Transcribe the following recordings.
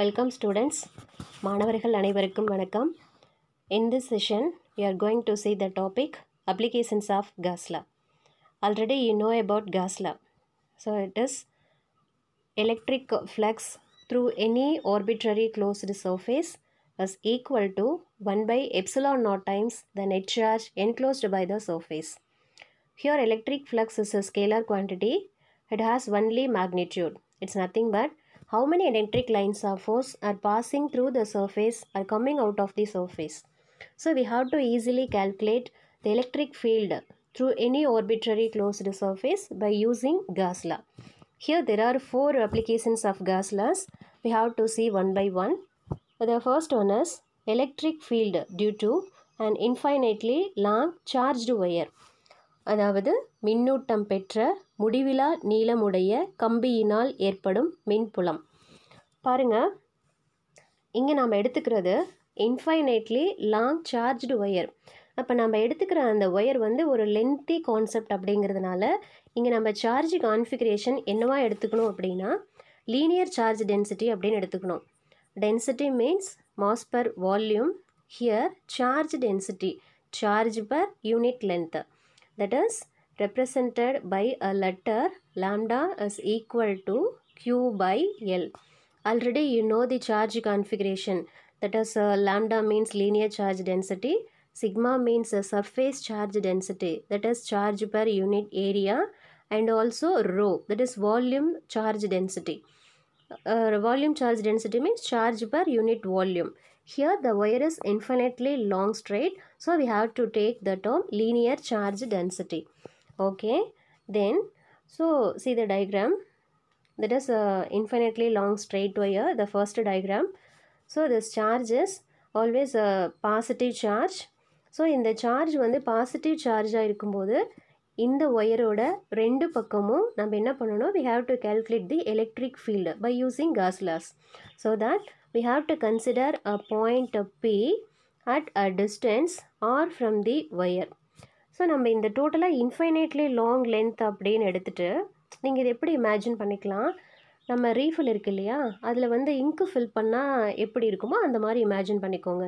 Welcome students. மாணவர்கள் அனைவருக்கும் வணக்கம். In this session, we are going to see the topic applications of Gauss law. Already you know about Gauss law. So it is electric flux through any arbitrary closed surface is equal to 1 by epsilon naught times the net charge enclosed by the surface. Here electric flux is a scalar quantity. It has only magnitude. It's nothing but how many electric lines are force are passing through the surface are coming out of the surface? So we have to easily calculate the electric field through any arbitrary closed surface by using Gauss law. Here there are four applications of Gauss laws. We have to see one by one. The first one is electric field due to an infinitely long charged wire. அதாவது மின்னூட்டம் பெற்ற முடிவிலா நீளமுடைய கம்பியினால் ஏற்படும் மின்புலம் பாருங்கள் இங்கே நாம் எடுத்துக்கிறது இன்ஃபைனைட்லி லாங் சார்ஜ்டு ஒயர் அப்போ நம்ம எடுத்துக்கிற அந்த ஒயர் வந்து ஒரு லென்த்தி கான்செப்ட் அப்படிங்கிறதுனால இங்கே நம்ம சார்ஜ் கான்ஃபிகரேஷன் என்னவா எடுத்துக்கணும் அப்படின்னா லீனியர் சார்ஜ் டென்சிட்டி அப்படின்னு எடுத்துக்கணும் density means mass per volume here charge density charge per unit length that is represented by a letter lambda is equal to Q by L. Already you know the charge configuration that is uh, lambda means linear charge density, sigma means uh, surface charge density that is charge per unit area and also rho that is volume charge density. Uh, uh, volume charge density means charge per unit volume. Here the wire is infinitely long straight so we have to take the term linear charge density okay then so see the diagram that is a infinitely long straight wire the first diagram so this charge is always a positive charge so in the charge when the positive charge in the wire order rendu pakkamum we have to calculate the electric field by using gas laws so that we have to consider a point p at a distance R from the wire so நம்ம இந்த டோட்டலாக infinitely long length அப்படின்னு எடுத்துகிட்டு நீங்கள் இதை எப்படி imagine பண்ணிக்கலாம் நம்ம ரீஃபில் இருக்கு இல்லையா அதில் வந்து இங்கு ஃபில் பண்ணால் எப்படி இருக்குமோ அந்த மாதிரி இமேஜின் பண்ணிக்கோங்க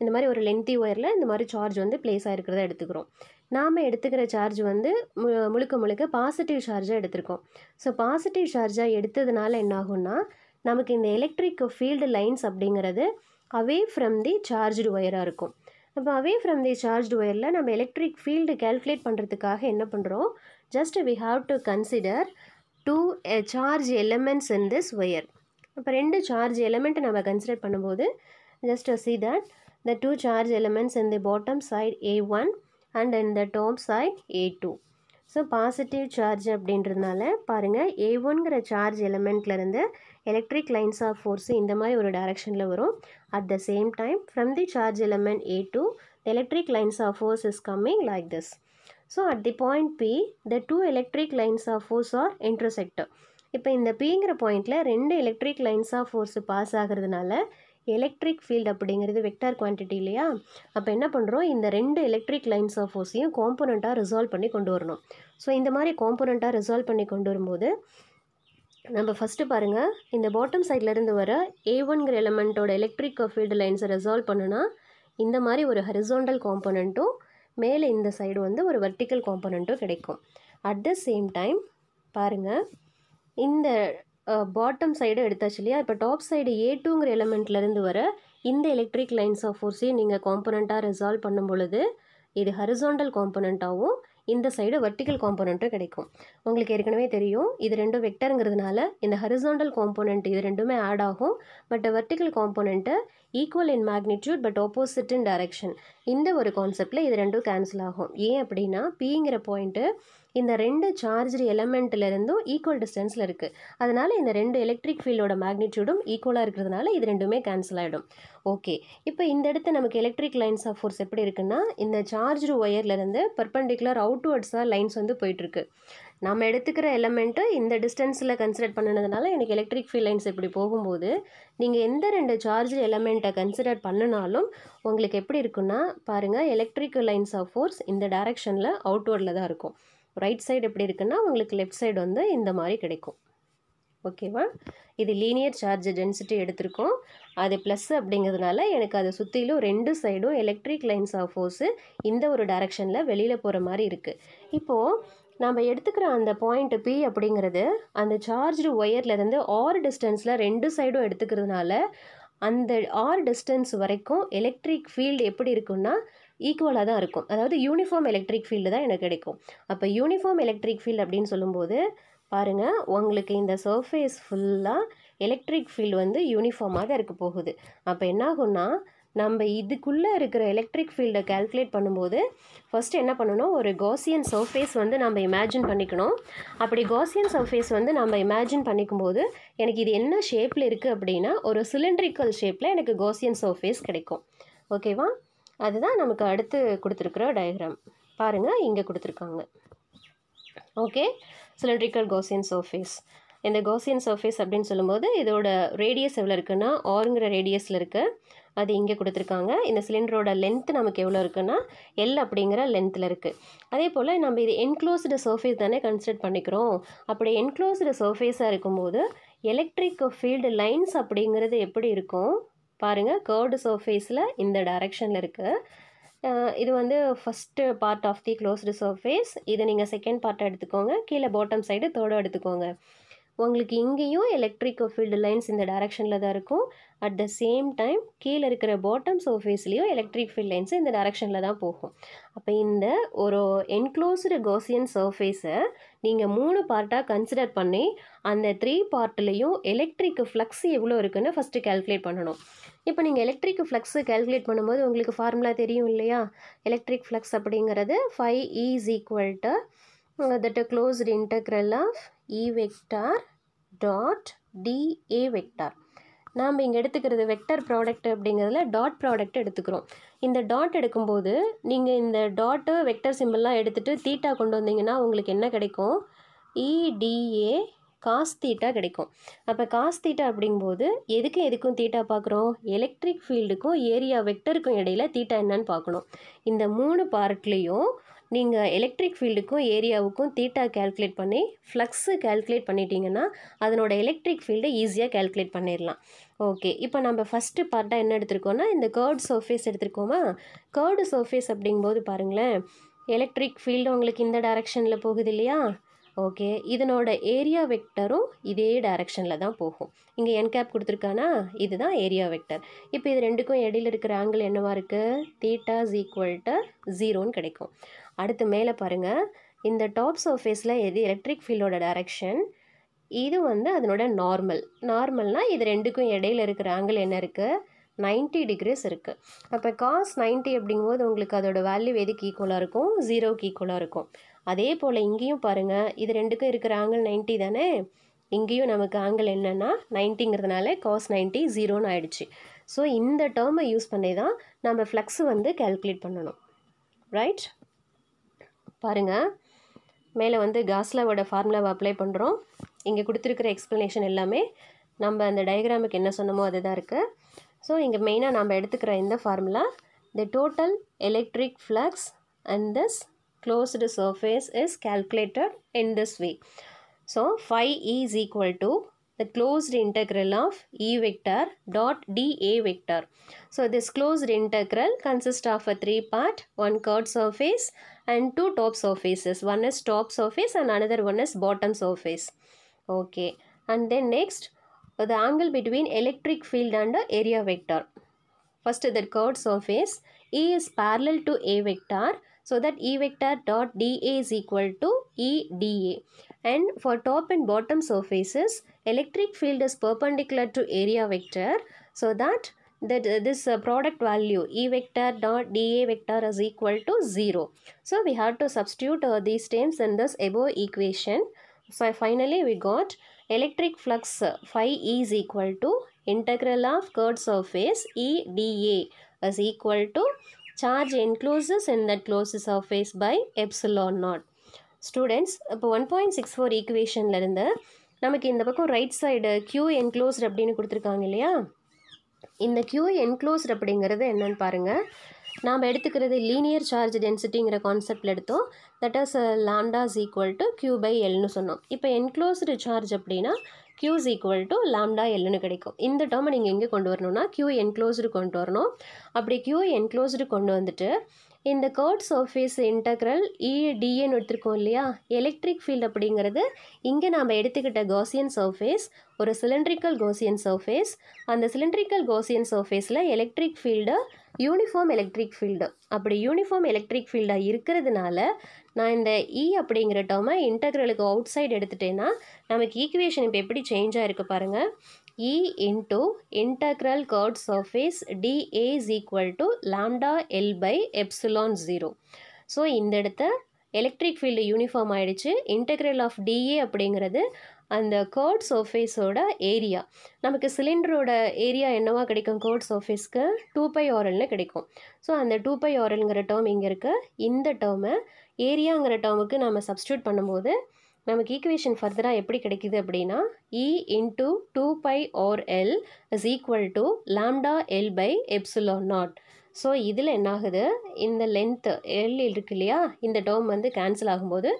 இந்த மாதிரி ஒரு லென்த்தி ஒயரில் இந்த மாதிரி சார்ஜ் வந்து ப்ளேஸ் ஆகிருக்கிறத எடுத்துக்கிறோம் நாம் எடுத்துக்கிற சார்ஜ் வந்து முழுக்க முழுக்க பாசிட்டிவ் சார்ஜாக எடுத்திருக்கோம் ஸோ பாசிட்டிவ் சார்ஜாக எடுத்ததுனால என்னாகும்னா நமக்கு இந்த எலக்ட்ரிக் ஃபீல்டு லைன்ஸ் அப்படிங்கிறது அவே ஃப்ரம் தி சார்ஜ்டு ஒயராக இருக்கும் இப்போ அவே ஃப்ரம் தி சார்ஜ் ஒயரில் நம்ம எலக்ட்ரிக் ஃபீல்டு கேல்குலேட் பண்ணுறதுக்காக என்ன பண்ணுறோம் just we have to consider two charge elements in this wire இப்போ ரெண்டு சார்ஜ் எலமெண்ட்டை நம்ம கன்சிடர் பண்ணும்போது just see that the two charge elements in the bottom side A one and in the top side A two so positive charge அப்படின்றதுனால பாருங்கள் A ஒன்கிற charge எலமெண்ட்லேருந்து electric lines of force இந்த மாதிரி ஒரு டைரக்ஷனில் வரும் at the same time from the charge element A two the electric lines of force is coming like this so at the point P the two electric lines of force are intersector இப்போ இந்த பிங்கிற பாயிண்டில் ரெண்டு electric lines of force pass ஆகிறதுனால electric field அப்படிங்கிறது vector quantity இல்லையா அப்போ என்ன பண்ணுறோம் இந்த ரெண்டு எலக்ட்ரிக் லைன்ஸ் ஆஃப் ஃபோர்ஸையும் காம்போனண்ட்டாக ரிசால்வ் பண்ணி கொண்டு வரணும் ஸோ இந்த மாதிரி காம்போனண்ட்டாக ரிசால்வ் பண்ணி கொண்டு வரும்போது நம்ம ஃபஸ்ட்டு பாருங்கள் இந்த பாட்டம் சைட்லேருந்து வர ஏ ஒன்கிற எலமெண்ட்டோட எலக்ட்ரிக் ஃபீல்டு லைன்ஸை ரெசால்வ் பண்ணுனா இந்த மாதிரி ஒரு ஹரிசோண்டல் காம்போனண்ட்டும் மேலே இந்த சைடு வந்து ஒரு வெர்டிக்கல் காம்போனண்ட்டும் கிடைக்கும் அட் த சேம் டைம் பாருங்கள் இந்த பாட்டம் சைடு எடுத்தாச்சு இல்லையா இப்போ டாப் சைடு ஏ டூங்கிற எலமெண்ட்லேருந்து வர இந்த எலக்ட்ரிக் லைன்ஸ் ஆஃப் ஃபோர்ஸையும் நீங்கள் காம்பனண்ட்டாக ரிசால்வ் பண்ணும் பொழுது இது ஹரிசாண்டல் காம்பனண்ட்டாகவும் இந்த சைடு வர்டிக்கல் காம்பனண்ட்டும் கிடைக்கும் உங்களுக்கு ஏற்கனவே தெரியும் இது ரெண்டும் வெக்டருங்கிறதுனால இந்த ஹரிசாண்டல் காம்போனண்ட் இது ரெண்டுமே ஆட் ஆகும் but vertical component equal in magnitude but opposite in direction இந்த ஒரு கான்செப்டில் இது ரெண்டும் கேன்சல் ஆகும் ஏன் அப்படின்னா பிங்கிற பாயிண்ட்டு இந்த ரெண்டு எலமெண்ட்டில் எலமெண்ட்லேருந்தும் ஈக்குவல் டிஸ்டன்ஸில் இருக்குது அதனால் இந்த ரெண்டு எலக்ட்ரிக் ஃபீல்டோட மேக்னிடியூடும் ஈக்குவலாக இருக்கிறதுனால இது ரெண்டுமே கேன்சல் ஆகிடும் ஓகே இப்போ இந்த இடத்து நமக்கு எலக்ட்ரிக் லைன்ஸ் ஆஃப் ஃபோர்ஸ் எப்படி இருக்குன்னா இந்த சார்ஜ்டு ஒயர்லேருந்து பர்பண்டிகுலர் அவுட்வர்ட்ஸாக லைன்ஸ் வந்து போயிட்டுருக்கு நம்ம எடுத்துக்கிற எலமெண்ட்டு இந்த டிஸ்டன்ஸில் கன்சிடர் பண்ணினதுனால எனக்கு எலக்ட்ரிக் ஃபீல் லைன்ஸ் இப்படி போகும்போது நீங்கள் எந்த ரெண்டு சார்ஜ் எலமெண்ட்டை கன்சிடர் பண்ணினாலும் உங்களுக்கு எப்படி இருக்குன்னா பாருங்கள் எலக்ட்ரிக் லைன்ஸ் ஆஃப் ஃபோர்ஸ் இந்த டேரெக்ஷனில் அவுட்வர்டில் தான் இருக்கும் ரைட் சைடு எப்படி இருக்குன்னா உங்களுக்கு லெஃப்ட் சைடு வந்து இந்த மாதிரி கிடைக்கும் ஓகேவா இது லீனியர் சார்ஜ் டென்சிட்டி எடுத்திருக்கோம் அது ப்ளஸ் அப்படிங்கிறதுனால எனக்கு அதை சுற்றிலும் ரெண்டு சைடும் எலக்ட்ரிக் லைன்ஸ் ஆஃப் ஃபோர்ஸு இந்த ஒரு டேரெக்ஷனில் வெளியில் போகிற மாதிரி இருக்குது இப்போது நம்ம எடுத்துக்கிற அந்த பாயிண்ட் பி அப்படிங்கிறது அந்த சார்ஜ்டு ஒயர்லேருந்து ஆறு டிஸ்டன்ஸில் ரெண்டு சைடும் எடுத்துக்கிறதுனால அந்த ஆறு டிஸ்டன்ஸ் வரைக்கும் எலக்ட்ரிக் ஃபீல்டு எப்படி இருக்குன்னா ஈக்குவலாக தான் இருக்கும் அதாவது யூனிஃபார்ம் எலக்ட்ரிக் ஃபீல்டு தான் எனக்கு கிடைக்கும் அப்போ யூனிஃபார்ம் எலக்ட்ரிக் ஃபீல்டு அப்படின்னு சொல்லும்போது பாருங்கள் உங்களுக்கு இந்த சர்ஃபேஸ் ஃபுல்லாக எலக்ட்ரிக் ஃபீல்டு வந்து யூனிஃபார்மாக தான் இருக்க போகுது அப்போ என்னாகும்னா நம்ம இதுக்குள்ளே இருக்கிற எலக்ட்ரிக் ஃபீல்டை கேல்குலேட் பண்ணும்போது ஃபஸ்ட்டு என்ன பண்ணணும் ஒரு காசியன் சர்ஃபேஸ் வந்து நம்ம இமேஜின் பண்ணிக்கணும் அப்படி காசியன் சர்ஃபேஸ் வந்து நம்ம இமேஜின் பண்ணிக்கும்போது எனக்கு இது என்ன ஷேப்பில் இருக்குது அப்படின்னா ஒரு சிலிண்ட்ரிக்கல் ஷேப்பில் எனக்கு காசியன் சர்ஃபேஸ் கிடைக்கும் ஓகேவா அதுதான் நமக்கு அடுத்து கொடுத்துருக்குற டயக்ராம் பாருங்கள் இங்கே கொடுத்துருக்காங்க ஓகே சிலிண்ட்ரிக்கல் கோசியன் சர்ஃபேஸ் இந்த கோசியன் சர்ஃபேஸ் அப்படின்னு சொல்லும்போது இதோட ரேடியஸ் எவ்வளோ இருக்குன்னா ஆறுங்கிற ரேடியஸில் இருக்குது அது இங்கே கொடுத்துருக்காங்க இந்த சிலிண்டரோட லென்த் நமக்கு எவ்வளோ இருக்குன்னா எல் அப்படிங்கிற லென்த்தில் இருக்குது அதே போல் நம்ம இது என்க்ளோஸ்டு சர்ஃபேஸ் தானே கன்சிடர் பண்ணிக்கிறோம் அப்படி என்க்ளோஸ்டு சர்ஃபேஸாக இருக்கும்போது எலக்ட்ரிக் ஃபீல்டு லைன்ஸ் அப்படிங்கிறது எப்படி இருக்கும் பாருங்கள் கேர்டு சர்ஃபேஸில் இந்த டைரக்ஷனில் இருக்குது இது வந்து first part of the closed surface இதை நீங்கள் செகண்ட் பார்ட்டை எடுத்துக்கோங்க கீழே பாட்டம் சைடு தேர்டாக எடுத்துக்கோங்க உங்களுக்கு இங்கேயும் எலக்ட்ரிக் ஃபீல்டு லைன்ஸ் இந்த டேரக்ஷனில் தான் இருக்கும் அட் த சேம் டைம் கீழே இருக்கிற பாட்டம் சர்ஃபேஸ்லேயும் எலக்ட்ரிக் ஃபீல்ட் லைன்ஸ் இந்த டைரக்ஷனில் தான் போகும் அப்போ இந்த ஒரு என்க்ளோஸ்டு கோசியன் சர்ஃபேஸை நீங்கள் மூணு பார்ட்டாக கன்சிடர் பண்ணி அந்த த்ரீ பார்ட்லேயும் எலக்ட்ரிக் ஃப்ளக்ஸ் எவ்வளோ இருக்குன்னு ஃபஸ்ட்டு கேல்குலேட் பண்ணணும் இப்போ நீங்கள் எலக்ட்ரிக் ஃப்ளக்ஸு கேல்குலேட் பண்ணும்போது உங்களுக்கு ஃபார்முலா தெரியும் இல்லையா எலக்ட்ரிக் ஃப்ளக்ஸ் அப்படிங்கிறது phi is equal to that closed integral of E vector dot dA vector நாம் இங்கே எடுத்துக்கிறது வெக்டர் ப்ராடக்ட் அப்படிங்கிறதுல டாட் ப்ராடக்ட் எடுத்துக்கிறோம் இந்த டாட் எடுக்கும்போது நீங்கள் இந்த டாட்டு வெக்டர் சிம்பிள்லாம் எடுத்துகிட்டு தீட்டா கொண்டு வந்தீங்கன்னா உங்களுக்கு என்ன கிடைக்கும் இடிஏ காஸ் தீட்டா கிடைக்கும் அப்போ காஸ் தீட்டா அப்படிங்கும்போது எதுக்கு எதுக்கும் தீட்டா பார்க்குறோம் எலக்ட்ரிக் ஃபீல்டுக்கும் ஏரியா வெக்டருக்கும் இடையில தீட்டா என்னன்னு பார்க்கணும் இந்த மூணு பார்ட்லேயும் நீங்கள் எலக்ட்ரிக் ஃபீல்டுக்கும் ஏரியாவுக்கும் தீட்டா கேல்குலேட் பண்ணி ஃப்ளக்ஸு கேல்குலேட் பண்ணிட்டீங்கன்னா அதனோட எலக்ட்ரிக் ஃபீல்டை ஈஸியாக கேல்குலேட் பண்ணிடலாம் ஓகே இப்போ நம்ம ஃபஸ்ட்டு பார்ட்டாக என்ன எடுத்துருக்கோன்னா இந்த கேர்டு சர்ஃபேஸ் எடுத்துருக்கோமா கேர்டு சர்ஃபேஸ் அப்படிங்கும்போது பாருங்களேன் எலக்ட்ரிக் ஃபீல்டு உங்களுக்கு இந்த டைரெக்ஷனில் போகுது இல்லையா ஓகே இதனோட ஏரியா வெக்டரும் இதே டைரெக்ஷனில் தான் போகும் இங்கே என் கேப் கொடுத்துருக்கானா இதுதான் ஏரியா வெக்டர் இப்போ இது ரெண்டுக்கும் இடையில இருக்கிற ஆங்கிள் என்னவாக இருக்குது தீட்டா இஸ் ஈக்குவல் டு ஜீரோன்னு கிடைக்கும் அடுத்து மேலே பாருங்கள் இந்த டாப் சர்ஃபேஸில் எது எலக்ட்ரிக் ஃபீல்டோட டைரக்ஷன் இது வந்து அதனோட நார்மல் நார்மல்னால் இது ரெண்டுக்கும் இடையில இருக்கிற ஆங்கிள் என்ன இருக்குது நைன்ட்டி டிகிரிஸ் இருக்குது அப்போ காஸ் நைன்ட்டி அப்படிங்கும்போது உங்களுக்கு அதோட வேல்யூ எதுக்கு ஈக்குவலாக இருக்கும் ஜீரோக்கு ஈக்குவலாக இருக்கும் அதே போல் இங்கேயும் பாருங்கள் இது ரெண்டுக்கும் இருக்கிற ஆங்கிள் நைன்ட்டி தானே இங்கேயும் நமக்கு ஆங்கிள் என்னென்னா நைன்ட்டிங்கிறதுனால காஸ் நைன்ட்டி ஜீரோன்னு ஆயிடுச்சு ஸோ இந்த டேர்மை யூஸ் பண்ணி தான் நம்ம ஃப்ளக்ஸ் வந்து கேல்குலேட் பண்ணணும் ரைட் பாருங்கள் மேலே வந்து காஸ்லாவோட ஃபார்முலாவை அப்ளை பண்ணுறோம் இங்கே கொடுத்துருக்கிற எக்ஸ்ப்ளனேஷன் எல்லாமே நம்ம அந்த டயக்ராமுக்கு என்ன சொன்னமோ அதுதான் இருக்குது ஸோ இங்கே மெயினாக நம்ம எடுத்துக்கிற இந்த formula the total electric flux and this closed surface is calculated in this way so phi is equal to the closed integral of E vector dot dA vector so this closed integral consist of a three part one curved surface and two top surfaces one is top surface and another one is bottom surface okay and then next the angle between electric field and the area vector first the curved surface e is parallel to a vector so that e vector dot da is equal to e da and for top and bottom surfaces electric field is perpendicular to area vector so that that uh, this uh, product value E vector dot DA vector is equal to 0. So we have to substitute uh, these terms in this above equation. So finally we got electric flux phi E is equal to integral of curved surface E dA is equal to charge encloses in that closed surface by epsilon naught. Students, 1.64 equation, point six four ஈக்குவேஷன்லேருந்து நமக்கு இந்த பக்கம் right side Q enclosed அப்படின்னு கொடுத்துருக்காங்க இல்லையா இந்த Q enclosed அப்படிங்கிறது என்னென்னு பாருங்கள் நாம் எடுத்துக்கிறது லீனியர் சார்ஜ் டென்சிட்டிங்கிற கான்செப்டில் எடுத்தோம் that is lambda's equal to Q by எல்னு சொன்னோம் இப்போ என்க்ளோஸ்டு சார்ஜ் அப்படின்னா கியூஸ் ஈக்குவல் டு லாம்டா எல்னு கிடைக்கும் இந்த டேர்மை நீங்கள் எங்கே கொண்டு வரணும்னா க்யூ என்க்ளோஸ்டு கொண்டு வரணும் அப்படி க்யூ என்க்ளோஸ்டு கொண்டு வந்துட்டு இந்த கோட் சர்ஃபேஸ் இன்டக்ரல் இடிஏன்னு எடுத்திருக்கோம் இல்லையா எலக்ட்ரிக் ஃபீல்டு அப்படிங்கிறது இங்கே நாம் எடுத்துக்கிட்ட கோசியன் சர்ஃபேஸ் ஒரு சிலிண்ட்ரிக்கல் கோசியன் சர்ஃபேஸ் அந்த சிலிண்ட்ரிக்கல் கோசியன் சர்ஃபேஸில் electric field uniform electric field அப்படி யூனிஃபார்ம் எலக்ட்ரிக் ஃபீல்டாக இருக்கிறதுனால நான் இந்த இ e அப்படிங்கிற டோமை இன்டக்ரலுக்கு அவுட் சைடு எடுத்துட்டேன்னா நமக்கு ஈக்குவேஷன் இப்போ எப்படி சேஞ்சாக இருக்குது பாருங்கள் E into integral curved surface dA is equal to lambda L by epsilon 0. So இந்த இடத்த எலக்ட்ரிக் ஃபீல்டு யூனிஃபார்ம் ஆகிடுச்சு இன்டெக்ரல் ஆஃப் டிஏ அப்படிங்கிறது அந்த surface சர்ஃபேஸோட ஏரியா நமக்கு சிலிண்டரோட ஏரியா என்னவா கிடைக்கும் கேர்ட் சர்ஃபேஸ்க்கு டூ பை ஆரல்னு கிடைக்கும் ஸோ அந்த டூ பை oral டேர்ம் இங்கே இருக்குது இந்த டேர்மை ஏரியாங்கிற டேர்முக்கு நம்ம சப்ஸ்டியூட் பண்ணும்போது நமக்கு ஈக்குவேஷன் ஃபர்தராக எப்படி கிடைக்கிது அப்படின்னா E into two pi R L is equal to lambda L by epsilon naught so இதில் என்னாகுது இந்த லென்த்து எல் இருக்கு இல்லையா இந்த டேர்ம் வந்து கேன்சல் ஆகும்போது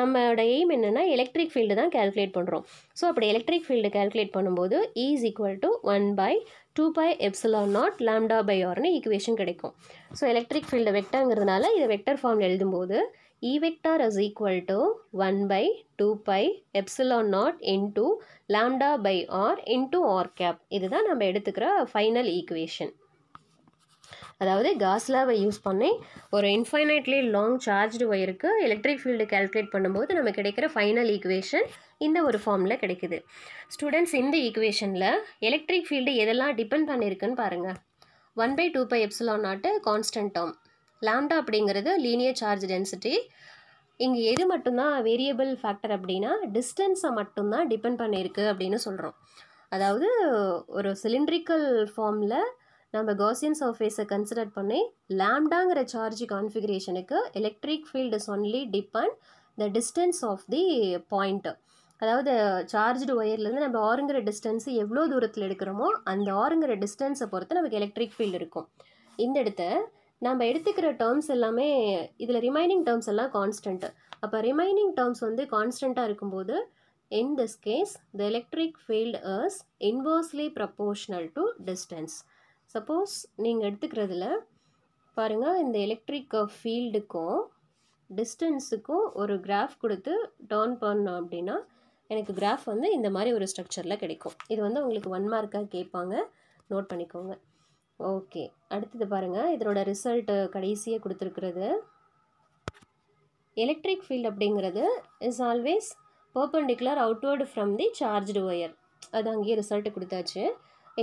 நம்மளோட எய்ம் என்னென்னா எலக்ட்ரிக் ஃபீல்டு தான் கேல்குலேட் பண்ணுறோம் ஸோ அப்படி எலக்ட்ரிக் ஃபீல்டு கேல்குலேட் பண்ணும்போது is equal to one by two pi epsilon naught lambda by ஆர்னு ஈக்குவேஷன் கிடைக்கும் ஸோ எலக்ட்ரிக் ஃபீல்டு வெக்டாங்கிறதுனால இதை வெக்டர் ஃபார்ம் எழுதும்போது E vector is equal to 1 by 2 pi epsilon naught into lambda by r into r cap. இதுதான் நம்ம எடுத்துக்கிற final equation அதாவது காஸ்லாவை use பண்ணி ஒரு இன்ஃபைனைட்லி லாங் சார்ஜ்டு ஒயருக்கு எலக்ட்ரிக் ஃபீல்டு கேல்குலேட் பண்ணும்போது நம்ம கிடைக்கிற ஃபைனல் ஈக்குவேஷன் இந்த ஒரு ஃபார்மில் கிடைக்குது ஸ்டூடெண்ட்ஸ் இந்த ஈக்குவேஷனில் எலக்ட்ரிக் ஃபீல்டு எதெல்லாம் depend பண்ணியிருக்குன்னு பாருங்கள் one by two pi epsilon naught constant term லாம்டா அப்படிங்கிறது லீனியர் சார்ஜ் டென்சிட்டி இங்கே எது மட்டும்தான் வேரியபிள் ஃபேக்டர் அப்படின்னா டிஸ்டன்ஸை மட்டும்தான் டிபெண்ட் பண்ணியிருக்கு அப்படின்னு சொல்கிறோம் அதாவது ஒரு சிலிண்ட்ரிக்கல் ஃபார்மில் நம்ம கோசியன் சர்ஃபேஸை கன்சிடர் பண்ணி லேம்டாங்கிற சார்ஜ் கான்ஃபிகரேஷனுக்கு electric field is only depend the distance of the point அதாவது சார்ஜ்டு ஒயர்லேருந்து நம்ம ஆறுங்கிற டிஸ்டன்ஸு எவ்வளோ தூரத்தில் எடுக்கிறோமோ அந்த ஆறுங்கிற டிஸ்டன்ஸை பொறுத்து நமக்கு எலக்ட்ரிக் ஃபீல்டு இருக்கும் இந்த இடத்த நம்ம எடுத்துக்கிற டேர்ம்ஸ் எல்லாமே இதில் ரிமைனிங் டேர்ம்ஸ் எல்லாம் கான்ஸ்டன்ட்டு அப்போ ரிமைனிங் டேர்ம்ஸ் வந்து கான்ஸ்டண்ட்டாக இருக்கும்போது in this case the electric field is inversely proportional to distance suppose நீங்கள் எடுத்துக்கிறதுல பாருங்கள் இந்த எலக்ட்ரிக் ஃபீல்டுக்கும் டிஸ்டன்ஸுக்கும் ஒரு கிராஃப் கொடுத்து டேர்ன் பண்ணோம் அப்படின்னா எனக்கு கிராஃப் வந்து இந்த மாதிரி ஒரு ஸ்ட்ரக்சரில் கிடைக்கும் இது வந்து உங்களுக்கு ஒன் மார்க்காக கேட்பாங்க நோட் பண்ணிக்கோங்க ஓகே அடுத்தது பாருங்கள் இதனோட ரிசல்ட்டு கடைசியே கொடுத்துருக்குறது எலக்ட்ரிக் ஃபீல்டு அப்படிங்கிறது is always perpendicular outward from the charged wire அது அங்கேயே ரிசல்ட்டு கொடுத்தாச்சு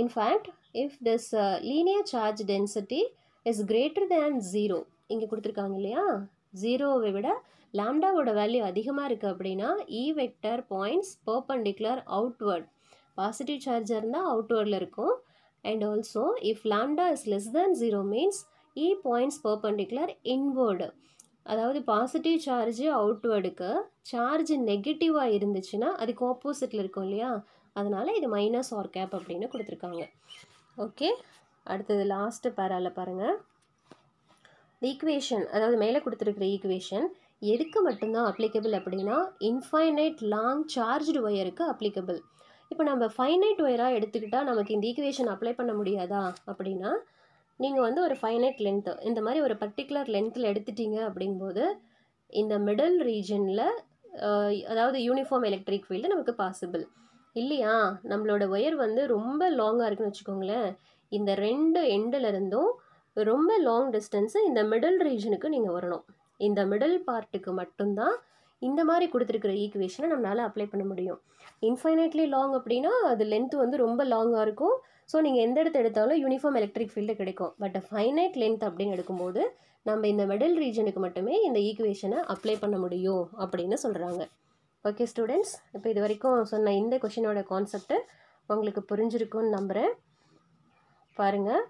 in fact if this linear charge density is greater than zero இங்கே கொடுத்துருக்காங்க இல்லையா ஜீரோவை விட லாம்டாவோட வேல்யூ அதிகமாக இருக்குது அப்படின்னா E vector points perpendicular outward positive சார்ஜாக இருந்தால் அவுட்வேர்டில் இருக்கும் And also if lambda is less than 0 means E points perpendicular inward அதாவது positive charge அவுட்வேர்டுக்கு charge negative இருந்துச்சினா அதுக்கு ஆப்போசிட்டில் இருக்கும் இல்லையா அதனால் இது minus or cap அப்படினு கொடுத்துருக்காங்க okay அடுத்தது last பாரால பாருங்க the equation அதாவது மேலே கொடுத்துருக்குற ஈக்குவேஷன் எதுக்கு மட்டும்தான் அப்ளிகபிள் அப்படின்னா இன்ஃபைனைட் லாங் சார்ஜ்டு ஒயருக்கு applicable இப்போ நம்ம ஃபைனைட் ஒயராக எடுத்துக்கிட்டால் நமக்கு இந்த ஈக்குவேஷன் அப்ளை பண்ண முடியாதா அப்படின்னா நீங்கள் வந்து ஒரு ஃபைனைட் லென்த்து இந்த மாதிரி ஒரு பர்டிகுலர் லென்த்தில் எடுத்துட்டீங்க அப்படிங்கும்போது இந்த மிடில் ரீஜனில் அதாவது யூனிஃபார்ம் எலக்ட்ரிக் ஃபீல்டு நமக்கு பாசிபிள் இல்லையா நம்மளோட ஒயர் வந்து ரொம்ப லாங்காக இருக்குன்னு வச்சுக்கோங்களேன் இந்த ரெண்டு இருந்தும் ரொம்ப லாங் டிஸ்டன்ஸு இந்த மிடில் ரீஜனுக்கு நீங்கள் வரணும் இந்த மிடில் பார்ட்டுக்கு மட்டும்தான் இந்த மாதிரி கொடுத்துருக்கிற ஈக்குவேஷனை நம்மளால் அப்ளை பண்ண முடியும் இன்ஃபைனைட்லி லாங் அப்படின்னா அது லென்த்து வந்து ரொம்ப லாங்காக இருக்கும் ஸோ நீங்கள் எந்த இடத்த எடுத்தாலும் யூனிஃபார்ம் எலக்ட்ரிக் ஃபீல்டு கிடைக்கும் பட் ஃபைனைட் லென்த் அப்படின்னு எடுக்கும்போது நம்ம இந்த மெடல் ரீஜனுக்கு மட்டுமே இந்த ஈக்குவேஷனை அப்ளை பண்ண முடியும் அப்படின்னு சொல்கிறாங்க ஓகே ஸ்டூடெண்ட்ஸ் இப்போ இது வரைக்கும் சொன்ன இந்த கொஷினோட கான்செப்ட்டு உங்களுக்கு புரிஞ்சிருக்கும்னு நம்புகிறேன் பாருங்கள்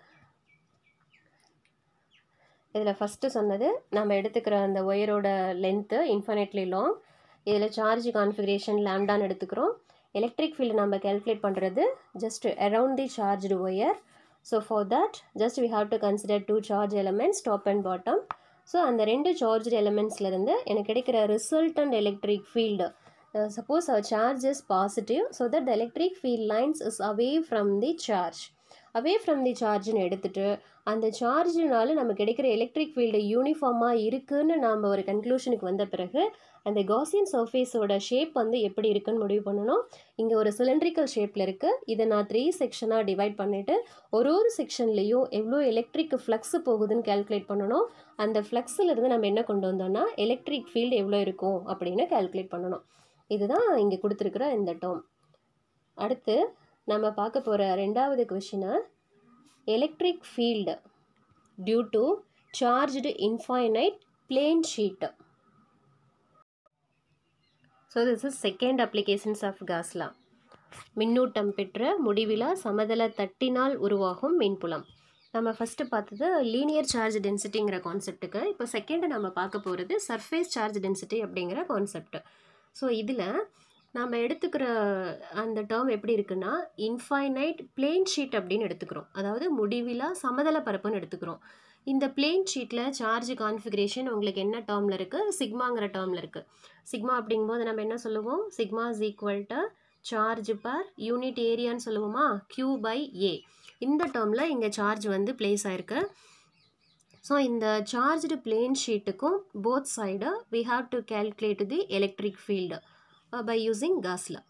இதில் ஃபஸ்ட்டு சொன்னது நம்ம எடுத்துக்கிற அந்த ஒயரோட லென்த்து இன்ஃபினிட்லி லாங் இதில் சார்ஜ் கான்ஃபிகரேஷன் லேம்டான்னு எடுத்துக்கிறோம் எலக்ட்ரிக் ஃபீல்டு நம்ம கேல்குலேட் பண்ணுறது just around the charged wire so for that just we have to consider two charge elements top and bottom so அந்த ரெண்டு சார்ஜ் எலமெண்ட்ஸ்லேருந்து எனக்கு கிடைக்கிற result and electric field suppose our charge is positive so that the electric field lines is away from the charge away from the சார்ஜ்னு எடுத்துகிட்டு அந்த சார்ஜினால நம்ம கிடைக்கிற எலக்ட்ரிக் ஃபீல்டு யூனிஃபார்மாக இருக்குதுன்னு நாம் ஒரு கன்க்ளூஷனுக்கு வந்த பிறகு அந்த காசியன் சர்ஃபேஸோட ஷேப் வந்து எப்படி இருக்குன்னு முடிவு பண்ணணும் இங்கே ஒரு சிலிண்ட்ரிக்கல் ஷேப்பில் இருக்குது இதை நான் த்ரீ செக்ஷனாக டிவைட் பண்ணிவிட்டு ஒரு ஒரு செக்ஷன்லேயும் எவ்வளோ எலக்ட்ரிக் ஃப்ளக்ஸ் போகுதுன்னு கேல்குலேட் பண்ணணும் அந்த ஃப்ளக்ஸிலிருந்து நம்ம என்ன கொண்டு வந்தோம்னா எலக்ட்ரிக் ஃபீல்டு எவ்வளோ இருக்கும் அப்படின்னு கேல்குலேட் பண்ணணும் இதுதான் இங்கே கொடுத்துருக்குற இந்த டோம் அடுத்து நம்ம பார்க்க போகிற ரெண்டாவது question electric field due to charged infinite plane sheet so this is second applications of Gauss law மின்னூட்டம் பெற்ற முடிவில் சமதள தட்டினால் உருவாகும் மின்புலம் நம்ம ஃபஸ்ட்டு பார்த்தது லீனியர் சார்ஜ் டென்சிட்டிங்கிற கான்செப்ட்டுக்கு இப்போ செகண்டை நம்ம பார்க்க போகிறது சர்ஃபேஸ் சார்ஜ் டென்சிட்டி அப்படிங்கிற கான்செப்ட் ஸோ இதில் நாம் எடுத்துக்கிற அந்த டேர்ம் எப்படி இருக்குன்னா இன்ஃபைனைட் பிளெயின் ஷீட் அப்படின்னு எடுத்துக்கிறோம் அதாவது முடிவிலா சமதள பரப்புன்னு எடுத்துக்கிறோம் இந்த பிளெயின் ஷீட்டில் சார்ஜ் கான்ஃபிகரேஷன் உங்களுக்கு என்ன டேர்மில் இருக்குது சிக்மாங்கிற டேர்மில் இருக்குது சிக்மா அப்படிங்கும்போது நம்ம என்ன சொல்லுவோம் sigma is equal to charge per unit ஏரியான்னு சொல்லுவோமா கியூ பை ஏ இந்த டேர்மில் இங்கே சார்ஜ் வந்து பிளேஸ் ஆகிருக்கு ஸோ இந்த சார்ஜ்டு பிளேன் ஷீட்டுக்கும் both side we have to calculate the electric field by using law.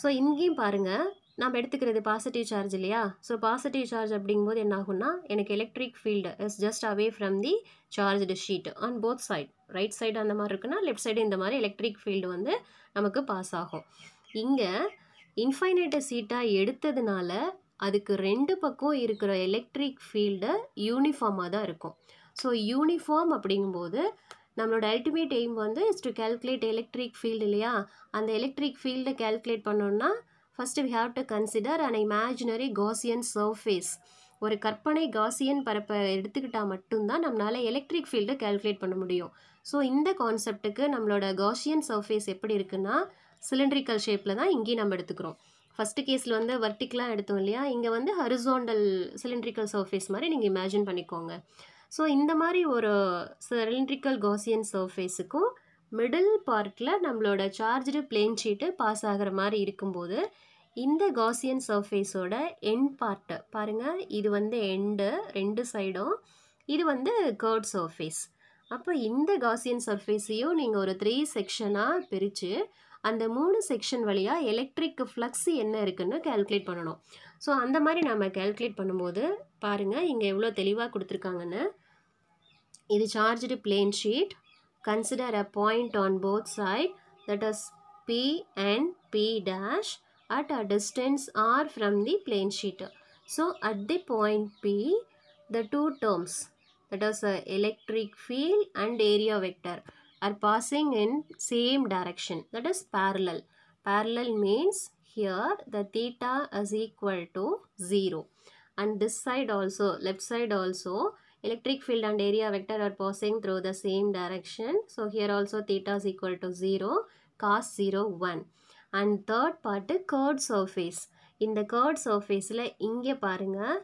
So இங்கேயும் பாருங்கள் நாம் எடுத்துக்கிறது பாசிட்டிவ் சார்ஜ் இல்லையா ஸோ பாசிட்டிவ் சார்ஜ் அப்படிங்கும்போது போது ஆகும்னா எனக்கு electric field is just away from the charged sheet on both side right side அந்த மாதிரி left லெஃப்ட் சைடு இந்த மாதிரி எலக்ட்ரிக் ஃபீல்டு வந்து நமக்கு பாஸ் ஆகும் இங்கே இன்ஃபைனைட்டு சீட்டாக எடுத்ததுனால அதுக்கு ரெண்டு பக்கம் இருக்கிற electric ஃபீல்டு யூனிஃபார்மாக தான் இருக்கும் ஸோ யூனிஃபார்ம் அப்படிங்கும்போது நம்மளோட அல்டிமேட் எய்ம் வந்து is to calculate electric field இல்லையா அந்த எலக்ட்ரிக் ஃபீல்டை கேல்குலேட் பண்ணோன்னா first we have to consider an imaginary Gaussian surface ஒரு கற்பனை காசியன் பரப்பை எடுத்துக்கிட்டால் மட்டும்தான் நம்மளால் எலக்ட்ரிக் ஃபீல்டை கேல்குலேட் பண்ண முடியும் ஸோ இந்த கான்செப்ட்டுக்கு நம்மளோட காசியன் சர்ஃபேஸ் எப்படி இருக்குன்னா சிலிண்ட்ரிக்கல் ஷேப்பில் தான் இங்கேயும் நம்ம எடுத்துக்கிறோம் ஃபஸ்ட்டு கேஸில் வந்து வர்டிக்கலாக எடுத்தோம் இல்லையா இங்கே வந்து ஹரிசோண்டல் சிலிண்ட்ரிக்கல் சர்ஃபேஸ் மாதிரி நீங்கள் இமேஜின் பண்ணிக்கோங்க ஸோ இந்த மாதிரி ஒரு சிலிண்ட்ரிக்கல் காசியன் சர்ஃபேஸுக்கும் மிடில் பார்ட்டில் நம்மளோட சார்ஜ்டு பிளேன் ஷீட்டு பாஸ் ஆகிற மாதிரி இருக்கும்போது இந்த காசியன் சர்ஃபேஸோட எண் பார்ட்டு பாருங்கள் இது வந்து எண்டு ரெண்டு சைடும் இது வந்து கேர்ட் சர்ஃபேஸ் அப்போ இந்த காசியன் சர்ஃபேஸையும் நீங்கள் ஒரு த்ரீ செக்ஷனாக பிரித்து அந்த மூணு செக்ஷன் வழியாக எலக்ட்ரிக் ஃப்ளக்ஸ் என்ன இருக்குன்னு கேல்குலேட் பண்ணணும் ஸோ அந்த மாதிரி நம்ம கேல்குலேட் பண்ணும்போது பாருங்கள் இங்கே எவ்வளோ தெளிவாக கொடுத்துருக்காங்கன்னு In the charged plane sheet, consider a point on both sides that is P and P dash at a distance r from the plane sheet. So at the point P, the two terms that is uh, electric field and area vector are passing in same direction that is parallel. Parallel means here the theta is equal to 0 and this side also left side also electric field and area vector are passing through the same direction. So here also theta is equal to 0, cos 0, 1. And third part curved surface. இந்த curved சர்ஃபேஸில் இங்கே பாருங்கள்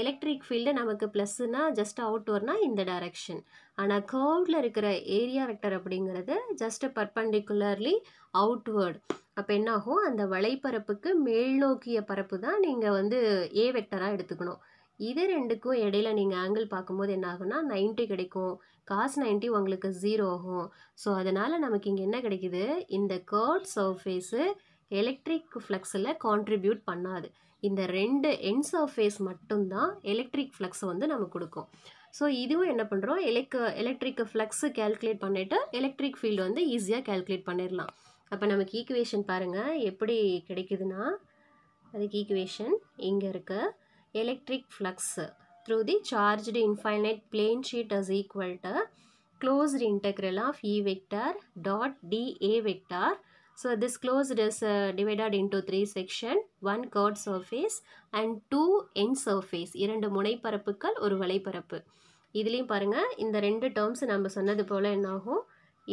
electric field நமக்கு ப்ளஸ்ஸுனா just அவுட்டோர்னால் இந்த direction ஆனால் கேர்வில் இருக்கிற area vector அப்படிங்கிறது ஜஸ்ட் பர்பண்டிகுலர்லி அவுட்வேர்டு அப்போ என்னாகும் அந்த வலைப்பரப்புக்கு மேல்நோக்கிய பரப்பு பரப்புதான், நீங்கள் வந்து A வெக்டராக எடுத்துக்குணோம். இது ரெண்டுக்கும் இடையில நீங்கள் ஆங்கிள் பார்க்கும்போது என்ன ஆகும்னா நைன்ட்டி கிடைக்கும் காஸ் நைன்ட்டி உங்களுக்கு ஜீரோ ஆகும் ஸோ அதனால் நமக்கு இங்கே என்ன கிடைக்குது இந்த கேர்ட் சர்ஃபேஸு எலக்ட்ரிக் ஃப்ளக்ஸில் கான்ட்ரிபியூட் பண்ணாது இந்த ரெண்டு என் சர்ஃபேஸ் மட்டும்தான் எலக்ட்ரிக் ஃப்ளக்ஸ் வந்து நமக்கு கொடுக்கும் ஸோ இதுவும் என்ன பண்ணுறோம் எலெக்ட் எலக்ட்ரிக் ஃப்ளக்ஸு கேல்குலேட் பண்ணிவிட்டு எலக்ட்ரிக் ஃபீல்டு வந்து ஈஸியாக கேல்குலேட் பண்ணிடலாம் அப்போ நமக்கு ஈக்குவேஷன் பாருங்கள் எப்படி கிடைக்குதுன்னா அதுக்கு ஈக்குவேஷன் இங்கே இருக்குது electric flux through the charged infinite plane sheet is equal to closed integral of E vector dot dA vector. So this closed is uh, divided into three section, one curved surface and two end surface. இரண்டு முனை பரப்புக்கல் ஒரு வலை பரப்பு. இதிலியும் பருங்க, இந்த இரண்டு terms நாம் சொன்னது போல என்னாகும்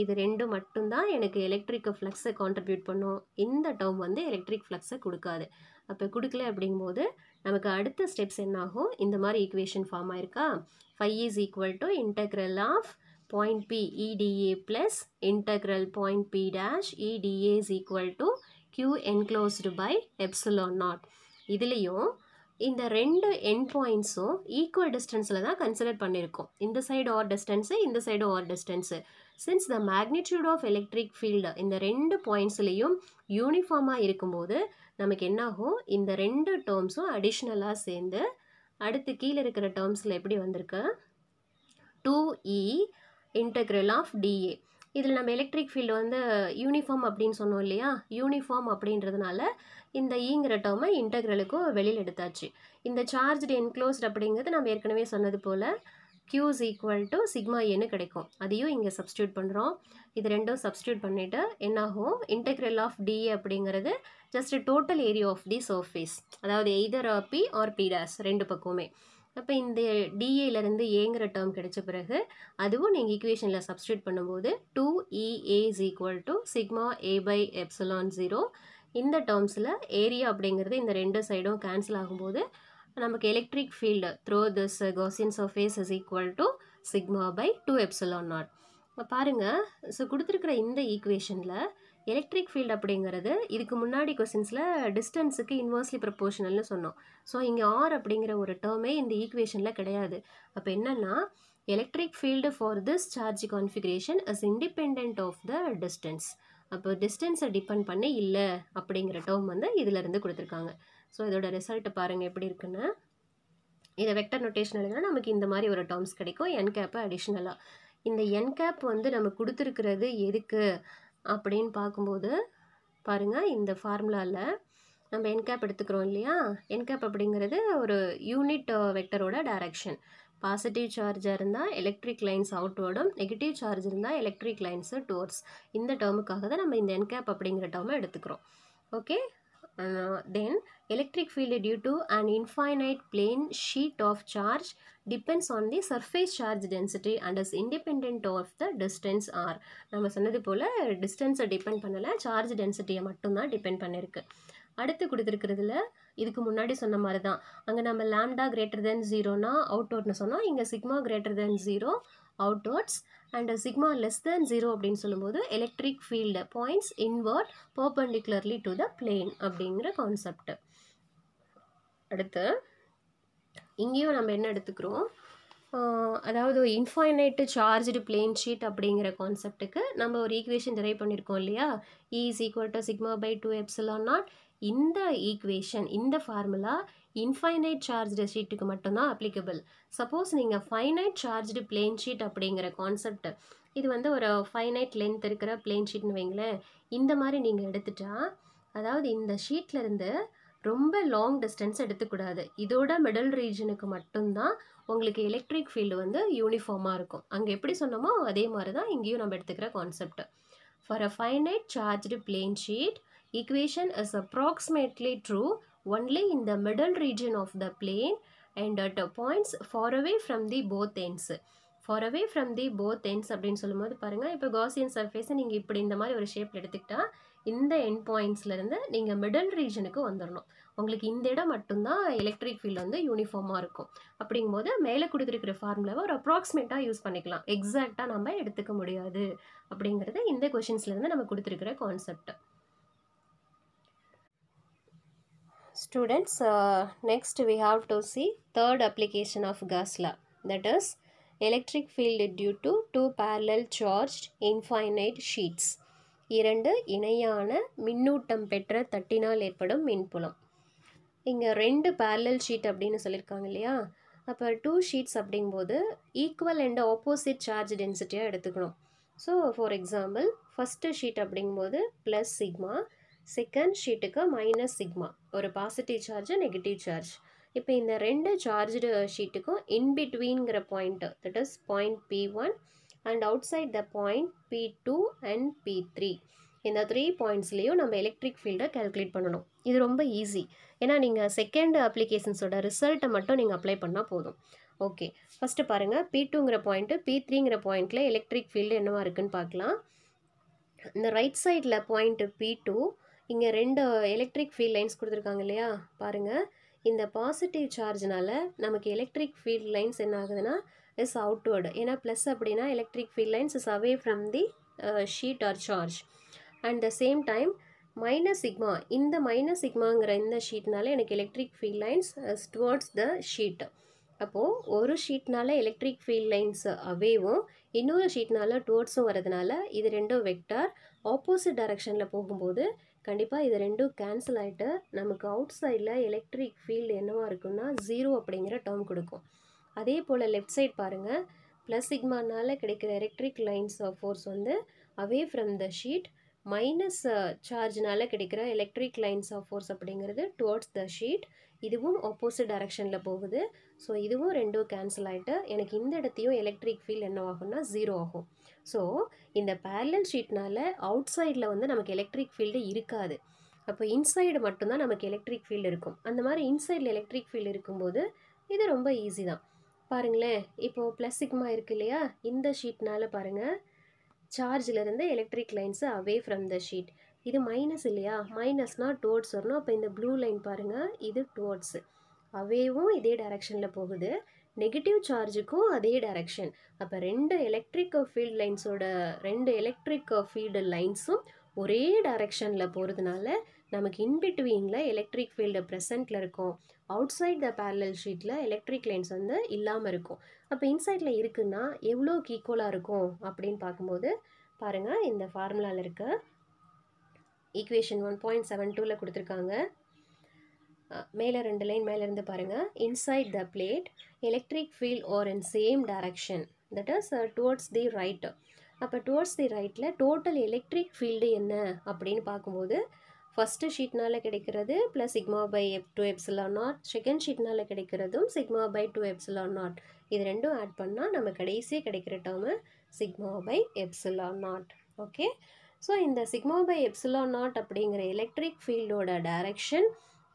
இது இரண்டு மட்டும்தான் எனக்கு electric flux contribute பண்ணும் இந்த term வந்து electric flux குடுக்காது. அப்பே குடுக்கலை கொடுக்கல போது, நமக்கு அடுத்த ஸ்டெப்ஸ் என்னாகும் இந்த மாதிரி ஈக்குவேஷன் ஃபார்ம் ஆயிருக்கா phi is equal to integral of point P EdA plus integral point P dash EdA is equal to Q enclosed by epsilon naught இதுலேயும் இந்த ரெண்டு என் பாயிண்ட்ஸும் ஈக்குவல் டிஸ்டன்ஸில் தான் கன்சிடர் பண்ணியிருக்கோம் இந்த சைடு ஆர் டிஸ்டன்ஸு இந்த side R distance since the magnitude of electric field இந்த ரெண்டு பாயிண்ட்ஸ்லேயும் யூனிஃபார்மாக இருக்கும்போது நமக்கு என்னாகும் இந்த ரெண்டு டேர்ம்ஸும் அடிஷ்னலாக சேர்ந்து அடுத்து கீழே இருக்கிற டேர்ம்ஸில் எப்படி வந்திருக்கு two E e integral of dA இதில் நம்ம எலக்ட்ரிக் ஃபீல்டு வந்து யூனிஃபார்ம் அப்படின்னு சொன்னோம் இல்லையா யூனிஃபார்ம் அப்படின்றதுனால இந்த ஈங்கிற e டேர்மை இன்டெக்ரலுக்கும் வெளியில் எடுத்தாச்சு இந்த சார்ஜ்டு என்க்ளோஸ்ட் அப்படிங்கிறது நம்ம ஏற்கனவே சொன்னது போல் q is equal to sigma n கிடைக்கும் அதையும் இங்கே substitute பண்ணுறோம் இது ரெண்டும் substitute பண்ணிவிட்டு என்னாகும் integral ஆஃப் d அப்படிங்கிறது just total area of the surface அதாவது either p or p ரெண்டு பக்கமே அப்போ இந்த டிஏலேருந்து ஏங்கிற டேர்ம் கிடைச்ச பிறகு அதுவும் நீங்கள் ஈக்குவேஷனில் சப்ஸ்டியூட் பண்ணும்போது two EA is equal to sigma A by epsilon zero இந்த டேர்ம்ஸில் ஏரியா அப்படிங்கிறது இந்த ரெண்டு சைடும் கேன்சல் ஆகும்போது நமக்கு electric field through this Gaussian surface is equal to sigma by two epsilon naught இப்போ பாருங்கள் ஸோ கொடுத்துருக்குற இந்த ஈக்குவேஷனில் எலக்ட்ரிக் ஃபீல்டு அப்படிங்கிறது இதுக்கு முன்னாடி கொஸ்டின்ஸில் டிஸ்டன்ஸுக்கு இன்வர்ஸ்லி ப்ரப்போர்ஷனல்னு சொன்னோம் ஸோ இங்கே ஆர் அப்படிங்கிற ஒரு டேர்மே இந்த equationல கிடையாது அப்போ என்னென்னா electric field for this charge configuration is independent of the distance அப்போ டிஸ்டன்ஸை டிபெண்ட் பண்ணி இல்லை அப்படிங்கிற டேர்ம் வந்து இதிலிருந்து கொடுத்துருக்காங்க ஸோ இதோட ரிசல்ட்டு பாருங்கள் எப்படி இருக்குன்னு இதை வெக்டர் நொட்டேஷன் எழுதினா நமக்கு இந்த மாதிரி ஒரு டேர்ம்ஸ் கிடைக்கும் என் கேப்பு அடிஷ்னலாக இந்த என் கேப் வந்து நம்ம கொடுத்துருக்கிறது எதுக்கு அப்படின்னு பார்க்கும்போது பாருங்கள் இந்த ஃபார்முலாவில் நம்ம என் கேப் எடுத்துக்கிறோம் இல்லையா என்கேப் அப்படிங்கிறது ஒரு யூனிட் வெக்டரோட டேரக்ஷன் பாசிட்டிவ் சார்ஜாக இருந்தால் எலக்ட்ரிக் லைன்ஸ் அவுட்வேர்டும் நெகட்டிவ் சார்ஜ் இருந்தால் எலக்ட்ரிக் லைன்ஸு டுவர்ட்ஸ் இந்த டேர்முக்காக தான் நம்ம இந்த என் கேப் அப்படிங்கிற டேர்மை எடுத்துக்கிறோம் okay then electric field due to an infinite plane sheet of charge depends on the surface charge density and is independent of the distance r நம்ம சொன்னது போல் distance depend பண்ணல charge density மட்டும்தான் depend பண்ணிருக்கு அடுத்து கொடுத்துருக்கிறதுல இதுக்கு முன்னாடி சொன்ன மாதிரி தான் அங்கே நம்ம லேம்டா கிரேட்டர் தென் ஜீரோனா அவுட் அவுட்னு சொன்னோம் இங்கே sigma greater than zero outwards and sigma less than zero அப்படின்னு சொல்லும்போது electric field points inward perpendicularly to the plane அப்படிங்கிற கான்செப்ட் அடுத்து இங்கேயும் நம்ம என்ன எடுத்துக்கிறோம் அதாவது இன்ஃபைனைட்டு charged plane ஷீட் அப்படிங்கிற கான்செப்ட்டுக்கு நம்ம ஒரு ஈக்குவேஷன் டிரைவ் பண்ணியிருக்கோம் இல்லையா is e equal to sigma by two epsilon naught இந்த equation, இந்த ஃபார்முலா இன்ஃபைனைட் சார்ஜ்டு ஷீட்டுக்கு மட்டும்தான் அப்ளிகபிள் சப்போஸ் நீங்கள் ஃபைனைட் சார்ஜ்டு பிளெயின் ஷீட் அப்படிங்கிற கான்செப்ட் இது வந்து ஒரு ஃபைனைட் லென்த் இருக்கிற பிளெயின் ஷீட்னு வைங்களேன் இந்த மாதிரி நீங்கள் எடுத்துட்டா அதாவது இந்த ஷீட்லேருந்து ரொம்ப லாங் டிஸ்டன்ஸ் எடுத்துக்கூடாது இதோட மிடில் ரீஜனுக்கு மட்டும்தான் உங்களுக்கு எலக்ட்ரிக் ஃபீல்டு வந்து யூனிஃபார்மாக இருக்கும் அங்கே எப்படி சொன்னோமோ அதே மாதிரி தான் இங்கேயும் நம்ம எடுத்துக்கிற concept for a finite charged plane sheet equation is approximately true only in the middle region of the plane and at points far away from the both ends far away from the both ends அப்படின்னு சொல்லும்போது பாருங்கள் இப்போ Gaussian சர்ஃபேஸை நீங்கள் இப்படி இந்த மாதிரி ஒரு ஷேப்பில் எடுத்துக்கிட்டால் இந்த எண்ட் பாயிண்ட்ஸ்லேருந்து நீங்கள் மிடில் ரீஜனுக்கு வந்துடணும் உங்களுக்கு இந்த இடம் மட்டும்தான் எலக்ட்ரிக் ஃபீல்டு வந்து யூனிஃபார்மாக இருக்கும் அப்படிங்கும் போது மேலே கொடுத்துருக்கிற ஃபார்முலாவை ஒரு அப்ராக்சிமேட்டாக யூஸ் பண்ணிக்கலாம் எக்ஸாக்டாக நம்ம எடுத்துக்க முடியாது அப்படிங்கிறது இந்த கொஷின்ஸ்லேருந்து நம்ம கொடுத்துருக்கிற concept students uh, next we have to see third application of Gauss law that is electric field due to two parallel charged infinite sheets இரண்டு இணையான மின்னூட்டம் பெற்ற தட்டினால் ஏற்படும் மின்புலம் இங்கே ரெண்டு பேரலல் ஷீட் அப்படின்னு சொல்லியிருக்காங்க இல்லையா அப்போ டூ ஷீட்ஸ் அப்படிங்கும்போது ஈக்குவல் அண்ட் ஆப்போசிட் சார்ஜ் டென்சிட்டியாக எடுத்துக்கணும் so for example first sheet அப்படிங்கும்போது ப்ளஸ் சிக்மா செகண்ட் ஷீட்டுக்கு மைனஸ் சிக்மா ஒரு பாசிட்டிவ் சார்ஜ் நெகட்டிவ் சார்ஜ் இப்போ இந்த ரெண்டு சார்ஜு ஷீட்டுக்கும் இன்பிட்வீன்கிற point that is point P one and outside the point P two and P three இந்த three பாயிண்ட்ஸ்லேயும் நம்ம எலக்ட்ரிக் ஃபீல்டை கேல்குலேட் பண்ணணும் இது ரொம்ப ஈஸி ஏன்னா நீங்கள் செகண்ட் அப்ளிகேஷன்ஸோட ரிசல்ட்டை மட்டும் நீங்கள் அப்ளை பண்ணால் போதும் ஓகே ஃபஸ்ட்டு பாருங்கள் பி டூங்கிற பாயிண்ட்டு பி த்ரீங்கிற பாயிண்ட்டில் எலக்ட்ரிக் ஃபீல்டு என்னவா இருக்குதுன்னு பார்க்கலாம் இந்த ரைட் சைடில் பாயிண்ட்டு பி டூ இங்கே ரெண்டு எலக்ட்ரிக் ஃபீல்ட் லைன்ஸ் கொடுத்துருக்காங்க இல்லையா பாருங்கள் இந்த பாசிட்டிவ் சார்ஜ்னால் நமக்கு எலக்ட்ரிக் ஃபீல்ட் லைன்ஸ் என்ன ஆகுதுன்னா இஸ் அவுட்வேர்டு ஏன்னா ப்ளஸ் அப்படின்னா electric field lines is away from the sheet or charge and the same time minus sigma இந்த மைனஸ் சிக்மாங்கிற இந்த ஷீட்னால எனக்கு electric field lines towards the sheet அப்போது ஒரு ஷீட்னால் எலக்ட்ரிக் ஃபீல்ட் லைன்ஸ் அவேவும் இன்னொரு ஷீட்னால் டுவர்ட்ஸும் வரதுனால இது ரெண்டும் வெக்டார் ஆப்போசிட் டைரக்ஷனில் போகும்போது கண்டிப்பாக இது ரெண்டும் கேன்சல் ஆகிட்டு நமக்கு அவுட் சைடில் எலக்ட்ரிக் ஃபீல்டு என்னவாக இருக்குன்னா ஜீரோ அப்படிங்கிற டேர்ம் கொடுக்கும் அதே போல் லெஃப்ட் சைட் பாருங்கள் ப்ளஸ் சிக்மானால் கிடைக்கிற எலக்ட்ரிக் லைன்ஸ் ஆஃப் ஃபோர்ஸ் வந்து away from the sheet minus சார்ஜ்னால் கிடைக்கிற எலக்ட்ரிக் லைன்ஸ் ஆஃப் ஃபோர்ஸ் அப்படிங்கிறது டுவர்ட்ஸ் த ஷீட் இதுவும் ஆப்போசிட் டைரக்ஷனில் போகுது ஸோ இதுவும் ரெண்டும் கேன்சல் ஆகிட்டு எனக்கு இந்த இடத்தையும் எலக்ட்ரிக் ஃபீல்ட் என்ன ஆகும்னா ஜீரோ ஆகும் ஸோ இந்த பேரலல் ஷீட்னால் அவுட் சைடில் வந்து நமக்கு எலக்ட்ரிக் ஃபீல்டு இருக்காது அப்போ இன்சைடு மட்டும்தான் நமக்கு எலக்ட்ரிக் ஃபீல்டு இருக்கும் அந்த மாதிரி இன்சைடில் எலக்ட்ரிக் ஃபீல்டு இருக்கும்போது இது ரொம்ப ஈஸி தான் பாருங்களேன் இப்போது ப்ளஸ் இருக்கு இல்லையா இந்த ஷீட்னால் பாருங்கள் சார்ஜிலிருந்து electric lines away from the sheet இது மைனஸ் இல்லையா மைனஸ்னால் டோர்ட்ஸ் வரணும் அப்போ இந்த ப்ளூ லைன் பாருங்கள் இது டோர்ட்ஸு அவேவும் இதே டைரெக்ஷனில் போகுது நெகட்டிவ் சார்ஜுக்கும் அதே டைரக்ஷன் அப்போ ரெண்டு எலக்ட்ரிக் ஃபீல்ட் லைன்ஸோட ரெண்டு எலக்ட்ரிக் ஃபீல்டு லைன்ஸும் ஒரே டைரக்ஷனில் போகிறதுனால நமக்கு இன்பிட்வீனில் எலக்ட்ரிக் ஃபீல்டு ப்ரெசண்ட்டில் இருக்கும் அவுட் சைட் த பேரலல் ஷீட்டில் எலக்ட்ரிக் லைன்ஸ் வந்து இல்லாமல் இருக்கும் அப்போ இன்சைட்டில் இருக்குன்னா எவ்வளோக்கு ஈக்குவலாக இருக்கும் அப்படின்னு பார்க்கும்போது பாருங்கள் இந்த ஃபார்முலாவில் இருக்க ஈக்குவேஷன் ஒன் பாயிண்ட் செவன் டூவில் கொடுத்துருக்காங்க மேலே ரெண்டு லைன் மேலேருந்து பாருங்கள் inside the plate electric field are in same direction that is towards the right அப்போ டுவர்ட்ஸ் தி ரைட்டில் டோட்டல் எலக்ட்ரிக் ஃபீல்டு என்ன அப்படின்னு பார்க்கும்போது ஃபஸ்ட்டு ஷீட்னால் கிடைக்கிறது ப்ளஸ் சிக்மா பை எப் டூ எப்சிலான் நாட் செகண்ட் ஷீட்னால் கிடைக்கிறதும் sigma by two epsilon naught இது ரெண்டும் ஆட் பண்ணால் நம்ம கடைசியாக கிடைக்கிற term sigma by epsilon naught okay so இந்த சிக்மா பை எப்சிலான் நாட் அப்படிங்கிற எலக்ட்ரிக் ஃபீல்டோட டைரக்ஷன்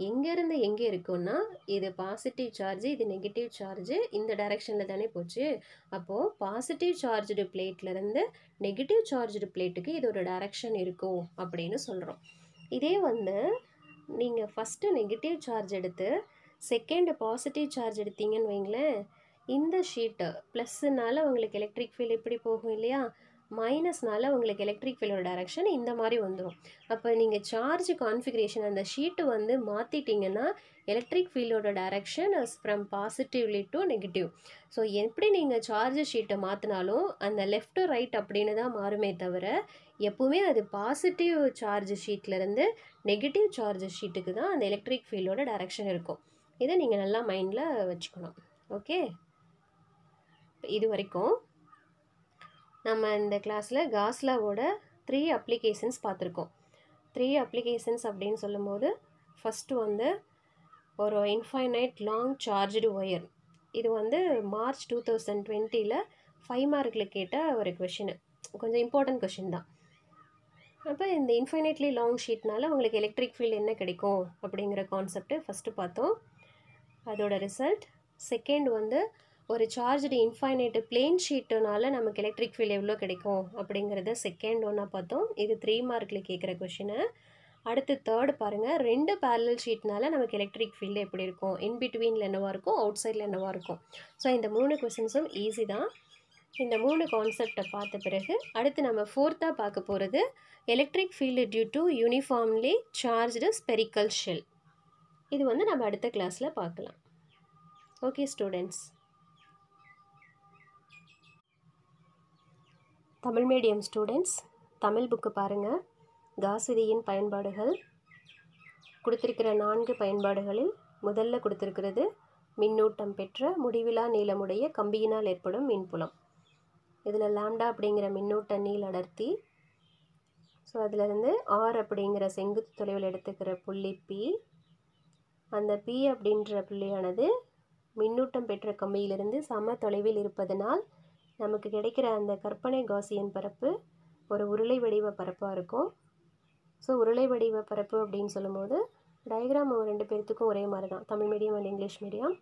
எங்கேருந்து எங்கே இருக்கும்னா இது பாசிட்டிவ் சார்ஜ் இது நெகட்டிவ் சார்ஜ் இந்த டைரெக்ஷனில் தானே போச்சு அப்போது பாசிட்டிவ் சார்ஜ்டு பிளேட்லேருந்து நெகட்டிவ் சார்ஜ்டு பிளேட்டுக்கு இது ஒரு டைரெக்ஷன் இருக்கும் அப்படின்னு சொல்கிறோம் இதே வந்து நீங்கள் ஃபஸ்ட்டு நெகட்டிவ் சார்ஜ் எடுத்து செகண்டு பாசிட்டிவ் சார்ஜ் எடுத்தீங்கன்னு வைங்களேன் இந்த ஷீட்டு ப்ளஸ்ஸுனால உங்களுக்கு எலக்ட்ரிக் ஃபீல் எப்படி போகும் இல்லையா மைனஸ்னால் உங்களுக்கு எலக்ட்ரிக் ஃபீல்டோட டைரக்ஷன் இந்த மாதிரி வந்துடும் அப்போ நீங்கள் சார்ஜ் கான்ஃபிகரேஷன் அந்த ஷீட்டு வந்து மாற்றிட்டிங்கன்னா எலக்ட்ரிக் ஃபீல்டோட direction as from positively to negative so எப்படி நீங்கள் சார்ஜ் ஷீட்டை மாற்றினாலும் அந்த லெஃப்ட் ரைட் அப்படின்னு தான் மாறுமே தவிர எப்போவுமே அது பாசிட்டிவ் சார்ஜ் ஷீட்லேருந்து நெகட்டிவ் சார்ஜ் ஷீட்டுக்கு தான் அந்த எலக்ட்ரிக் ஃபீல்டோட டைரக்ஷன் இருக்கும் இதை நீங்கள் நல்லா மைண்டில் வச்சுக்கணும் ஓகே இது வரைக்கும் நம்ம இந்த கிளாஸில் காஸ்லாவோட த்ரீ அப்ளிகேஷன்ஸ் பார்த்துருக்கோம் த்ரீ அப்ளிகேஷன்ஸ் அப்படின்னு சொல்லும்போது ஃபஸ்ட்டு வந்து ஒரு இன்ஃபைனைட் லாங் சார்ஜ்டு ஒயர் இது வந்து மார்ச் டூ தௌசண்ட் டுவெண்ட்டியில் ஃபைவ் மார்க்கில் கேட்ட ஒரு கொஷினு கொஞ்சம் இம்பார்ட்டன்ட் கொஷின் தான் அப்போ இந்த இன்ஃபைனைட்லி லாங் ஷீட்னால் உங்களுக்கு எலக்ட்ரிக் ஃபீல்டு என்ன கிடைக்கும் அப்படிங்கிற கான்செப்ட்டு ஃபஸ்ட்டு பார்த்தோம் அதோட ரிசல்ட் செகண்ட் வந்து ஒரு சார்ஜ்டு இன்ஃபைனைட்டு பிளேன் ஷீட்டுனால நமக்கு எலக்ட்ரிக் ஃபீல் எவ்வளோ கிடைக்கும் அப்படிங்கிறத செகண்ட் ஒன்றா பார்த்தோம் இது த்ரீ மார்க்கில் கேட்குற கொஷினை அடுத்து தேர்டு பாருங்கள் ரெண்டு பேரல் ஷீட்னால நமக்கு எலக்ட்ரிக் ஃபீல்டு எப்படி இருக்கும் இன் பிட்வீனில் என்னவாக இருக்கும் அவுட் சைடில் என்னவாக இருக்கும் ஸோ இந்த மூணு கொஷின்ஸும் ஈஸி தான் இந்த மூணு கான்செப்டை பார்த்த பிறகு அடுத்து நம்ம ஃபோர்த்தாக பார்க்க போகிறது electric field due to uniformly charged spherical shell இது வந்து நம்ம அடுத்த கிளாஸில் பார்க்கலாம் okay students Tamil medium students Tamil book பாருங்கள் காசிதியின் பயன்பாடுகள் கொடுத்துருக்கிற நான்கு பயன்பாடுகளில் முதல்ல கொடுத்துருக்கிறது மின்னூட்டம் பெற்ற முடிவிலா நீளமுடைய கம்பியினால் ஏற்படும் மின்புலம் இதில் லாம்டா அப்படிங்கிற மின்னூட்ட நீள் அடர்த்தி ஸோ அதிலிருந்து ஆர் அப்படிங்கிற செங்குத்து தொலைவில் எடுத்துக்கிற புள்ளி பி அந்த பி அப்படின்ற புள்ளியானது மின்னூட்டம் பெற்ற கம்பியிலிருந்து சம தொலைவில் இருப்பதனால் நமக்கு கிடைக்கிற அந்த கற்பனை காசியன் பரப்பு ஒரு உருளை வடிவ பரப்பாக இருக்கும் ஸோ உருளை வடிவ பரப்பு அப்படின்னு சொல்லும்போது டயக்ராம் ரெண்டு பேர்த்துக்கும் ஒரே மாதிரி தான் Tamil medium and English medium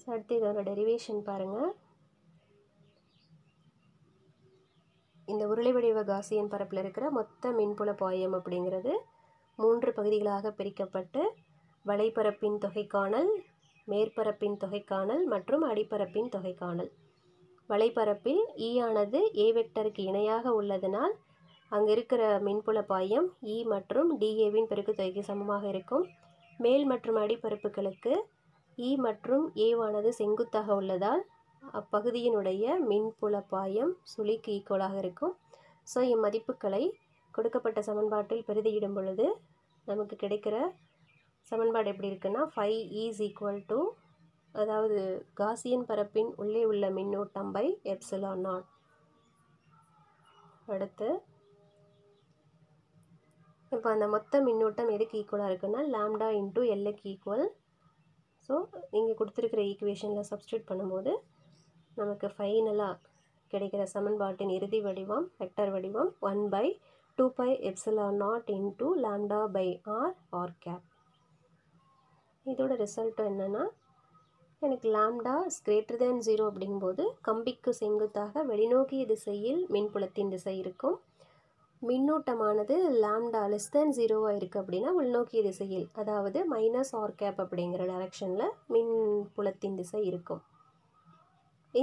so அடுத்து இதோட டெரிவேஷன் பாருங்கள் இந்த உருளை வடிவ காசியன் பரப்பில் இருக்கிற மொத்த மின்புல பாயம் அப்படிங்கிறது மூன்று பகுதிகளாக பிரிக்கப்பட்டு வலைப்பரப்பின் தொகைக்கானல் மேற்பரப்பின் தொகைக்கானல் மற்றும் அடிப்பரப்பின் தொகைக்கானல் வலைப்பரப்பில் e ஆனது ஏ வெக்டருக்கு இணையாக உள்ளதனால் அங்கு இருக்கிற மின்புல பாயம் இ e மற்றும் டிஏவின் பெருக்கு தொகைக்கு சமமாக இருக்கும் மேல் மற்றும் அடிப்பரப்புகளுக்கு இ e மற்றும் ஏவானது செங்குத்தாக உள்ளதால் அப்பகுதியினுடைய மின்புல பாயம் சுழிக்கு ஈக்குவலாக இருக்கும் ஸோ இம்மதிப்புகளை கொடுக்கப்பட்ட சமன்பாட்டில் பெருதியிடும் பொழுது நமக்கு கிடைக்கிற சமன்பாடு எப்படி இருக்குன்னா ஃபைவ் இஸ் ஈக்குவல் டு அதாவது காசியன் பரப்பின் உள்ளே உள்ள மின்னோட்டம் பை எப்சிலான் நாட் அடுத்து இப்போ அந்த மொத்த மின்னோட்டம் எதுக்கு ஈக்குவலாக இருக்குன்னா லேம்டா இன்ட்டு எல்லுக்கு ஈக்குவல் ஸோ நீங்கள் கொடுத்துருக்கிற ஈக்குவேஷனில் சப்ஸ்டியூட் பண்ணும்போது நமக்கு ஃபைனலாக கிடைக்கிற சமன்பாட்டின் இறுதி வடிவம் வெக்டர் வடிவம் one by two by epsilon naught into lambda by r r cap இதோட ரிசல்ட்டு என்னென்னா எனக்கு lambda is greater than zero அப்படிங்கும்போது கம்பிக்கு செங்குத்தாக வெளிநோக்கிய திசையில் மின்புலத்தின் திசை இருக்கும் மின்னூட்டமானது லாம்டா லெஸ் தேன் ஜீரோவாக இருக்குது அப்படின்னா உள்நோக்கிய திசையில் அதாவது மைனஸ் ஆர் கேப் அப்படிங்கிற டைரக்ஷனில் மின் புலத்தின் திசை இருக்கும்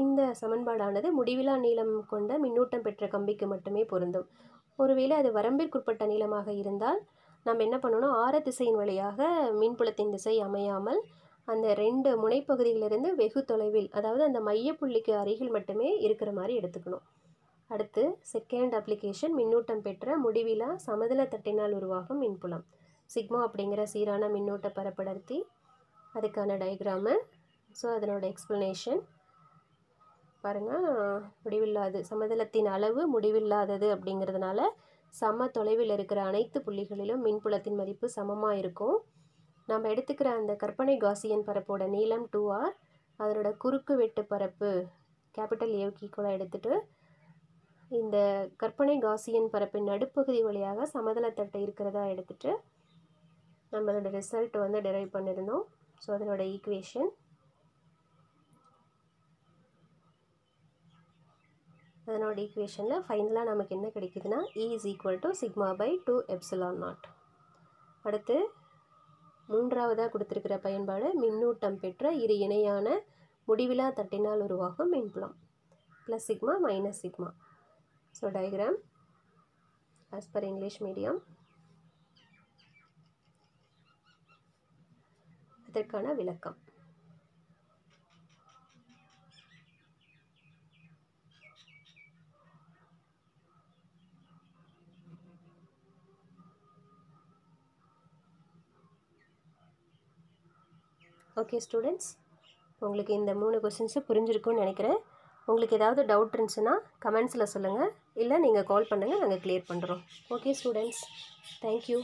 இந்த சமன்பாடானது முடிவிலா நீளம் கொண்ட மின்னூட்டம் பெற்ற கம்பிக்கு மட்டுமே பொருந்தும் ஒருவேளை அது வரம்பிற்குட்பட்ட நீளமாக இருந்தால் நாம் என்ன பண்ணணும் ஆர திசையின் வழியாக மின்புலத்தின் திசை அமையாமல் அந்த ரெண்டு முனைப்பகுதியிலிருந்து வெகு தொலைவில் அதாவது அந்த மையப்புள்ளிக்கு அருகில் மட்டுமே இருக்கிற மாதிரி எடுத்துக்கணும் அடுத்து செகண்ட் அப்ளிகேஷன் மின்னூட்டம் பெற்ற முடிவிலா சமதள தட்டினால் உருவாகும் மின்புலம் சிக்மா அப்படிங்கிற சீரான மின்னூட்ட பரப்படர்த்தி அதுக்கான டயக்ராமு ஸோ அதனோட எக்ஸ்ப்ளனேஷன் பாருங்கள் முடிவில்லாது சமதளத்தின் அளவு முடிவில்லாதது அப்படிங்கிறதுனால சம தொலைவில் இருக்கிற அனைத்து புள்ளிகளிலும் மின்புலத்தின் மதிப்பு சமமாக இருக்கும் நம்ம எடுத்துக்கிற அந்த கற்பனை காசியன் பரப்போட நீளம் டூ ஆர் அதனோட குறுக்கு வெட்டு பரப்பு கேபிட்டல் ஏவுக்கு ஈக்குவலாக எடுத்துகிட்டு இந்த கற்பனை காசியன் பரப்பின் நடுப்பகுதி வழியாக சமதளத்தட்டை இருக்கிறதா எடுத்துகிட்டு நம்மளோட ரிசல்ட் வந்து டெரைவ் பண்ணியிருந்தோம் ஸோ அதனோட ஈக்குவேஷன் அதனோட ஈக்குவேஷனில் ஃபைனலாக நமக்கு என்ன கிடைக்குதுன்னா E is equal to sigma by two epsilon naught அடுத்து மூன்றாவதாக கொடுத்துருக்கிற பயன்பாடு மின்னூட்டம் பெற்ற இரு இணையான முடிவிலா தட்டினால் உருவாகும் மின்புலம் plus sigma minus sigma so diagram as per English medium அதற்கான விளக்கம் ஓகே ஸ்டூடெண்ட்ஸ் உங்களுக்கு இந்த மூணு கொஸ்டின்ஸு புரிஞ்சிருக்கும்னு நினைக்கிறேன் உங்களுக்கு ஏதாவது டவுட் இருந்துச்சுன்னா கமெண்ட்ஸில் சொல்லுங்கள் இல்லை நீங்கள் கால் பண்ணுங்கள் நாங்கள் கிளியர் பண்ணுறோம் ஓகே ஸ்டூடெண்ட்ஸ் தேங்க்யூ